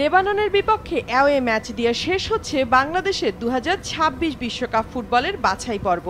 লেবাননের বিপক্ষে away match দিয়ে শেষ হচ্ছে বাংলাদেশের দু বিশ্বকাপ ফুটবলের বাছাই পর্ব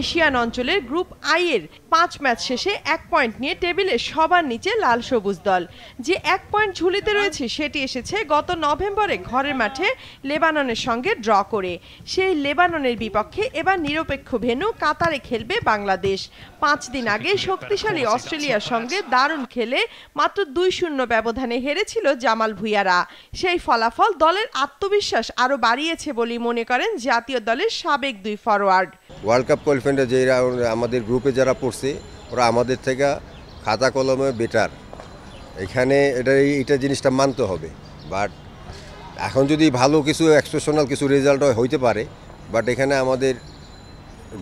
এশিয়ান অঞ্চলের গ্রুপ আই এর পাঁচ ম্যাচ শেষে এক পয়েন্ট নিয়ে টেবিলে সবার নিচে লাল সবুজ দল যে এক পয়েন্ট ঝুলিতে রয়েছে সেটি এসেছে গত নভেম্বরে ঘরের মাঠে লেবাননের সঙ্গে ড্র করে সেই লেবাননের বিপক্ষে এবার নিরপেক্ষ ভেনু কাতারে খেলবে বাংলাদেশ পাঁচ দিন আগে শক্তিশালী অস্ট্রেলিয়ার আচ্ছা। সঙ্গে দারুণ খেলে মাত্র দুই শূন্য ব্যবধানে হেরেছিল জামাল ভুইয়ারা সেই ফলাফল দলের আত্মবিশ্বাস আরও বাড়িয়েছে বলেই মনে করেন জাতীয় দলের সাবেক দুই ফরওয়ার্ড ওয়ার্ল্ড কাপ কোয়ালিফাইন্ডে যে আমাদের গ্রুপে যারা পড়ছে ওরা আমাদের থেকে খাতা কলমে বেটার এখানে এটা এটা জিনিসটা মানতে হবে বাট এখন যদি ভালো কিছু এক্সপ্রেশনাল কিছু রেজাল্ট হইতে পারে বাট এখানে আমাদের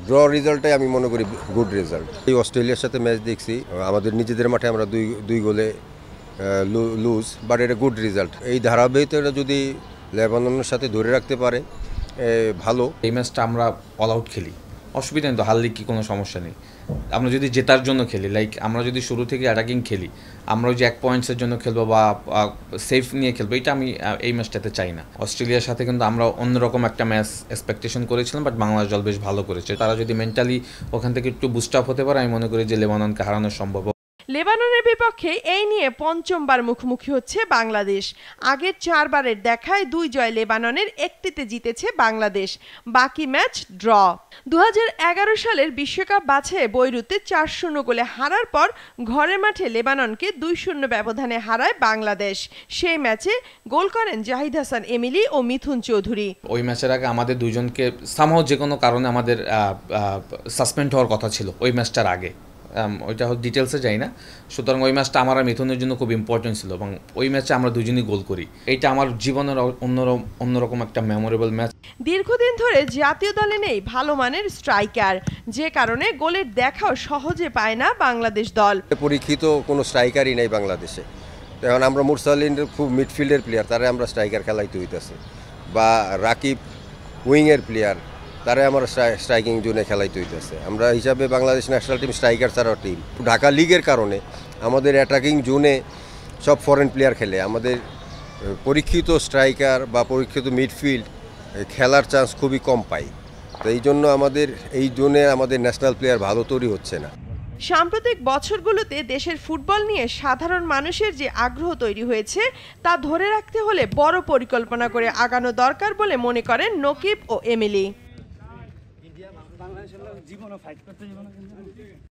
ড্র রেজাল্টটাই আমি মনে করি গুড রেজাল্ট এই অস্ট্রেলিয়ার সাথে ম্যাচ দেখছি আমাদের নিজেদের মাঠে আমরা দুই দুই গোলে লুজ বাট এটা গুড রেজাল্ট এই ধারাবাহিকতা যদি লেবাননের সাথে ধরে রাখতে পারে ভালো এই ম্যাচটা আমরা অল আউট খেলি অসুবিধা নেই তো হারলে কি কোনো সমস্যা নেই আমরা যদি জেতার জন্য খেলি লাইক আমরা যদি শুরু থেকে অ্যাটাকিং খেলি আমরা যে এক পয়েন্টসের জন্য খেলবো বা সেফ নিয়ে খেলবো এটা আমি এই ম্যাচটাতে চাই না অস্ট্রেলিয়ার সাথে কিন্তু আমরা অন্যরকম একটা ম্যাচ এক্সপেকটেশন করেছিলাম বাট বাংলাদেশ দল বেশ ভালো করেছে তারা যদি মেন্টালি ওখান থেকে একটু বুস্ট আপ হতে পারে আমি মনে করি যে লেবাননকে হারানো সম্ভব লেবাননের বিপক্ষে এই নিয়ে পঞ্চমবার মুখোমুখি হচ্ছে বাংলাদেশ আগের চারবারের দেখায় দুই জয় লেবাননের একটিতে জিতেছে বাংলাদেশ বাকি ম্যাচ ড্র দু সালের বিশ্বকাপ বাছে বৈরুতে চার শূন্য গোলে হারার পর ঘরের মাঠে লেবাননকে দুই শূন্য ব্যবধানে হারায় বাংলাদেশ সেই ম্যাচে গোল করেন জাহিদ হাসান এমিলি ও মিথুন চৌধুরী ওই ম্যাচের আগে আমাদের দুজনকে সামহ যে কোনো কারণে আমাদের সাসপেন্ড হওয়ার কথা ছিল ওই ম্যাচটার আগে ওইটা হোক ডিটেলসে যাই না সুতরাং ওই ম্যাচটা আমার আর মিথুনের জন্য খুব ইম্পর্টেন্ট ছিল এবং ওই ম্যাচে আমরা দুজনই গোল করি এটা আমার জীবনের অন্যরকম অন্যরকম একটা মেমোরেবল ম্যাচ দীর্ঘদিন ধরে জাতীয় দলে নেই ভালো মানের স্ট্রাইকার যে কারণে গোলের দেখাও সহজে পায় না বাংলাদেশ দল পরীক্ষিত কোনো স্ট্রাইকারই নেই বাংলাদেশে এখন আমরা মুরসালিন খুব মিডফিল্ডের প্লেয়ার তারা আমরা স্ট্রাইকার তৈরি আছে বা রাকিব উইংয়ের প্লেয়ার তারাই আমার স্ট্রাইকিং জোনে খেলাই তৈরিতেছে আমরা হিসাবে বাংলাদেশ ন্যাশনাল টিম স্ট্রাইকার ছাড়াও টিম ঢাকা লিগের কারণে আমাদের অ্যাটাকিং জোনে সব ফরেন প্লেয়ার খেলে আমাদের পরীক্ষিত স্ট্রাইকার বা পরীক্ষিত মিডফিল্ড খেলার চান্স খুবই কম পাই তো এই জন্য আমাদের এই জোনে আমাদের ন্যাশনাল প্লেয়ার ভালো তৈরি হচ্ছে না সাম্প্রতিক বছরগুলোতে দেশের ফুটবল নিয়ে সাধারণ মানুষের যে আগ্রহ তৈরি হয়েছে তা ধরে রাখতে হলে বড় পরিকল্পনা করে আগানো দরকার বলে মনে করেন নকিব ও এমিলি জীবনও ফাইট করতে জীবনও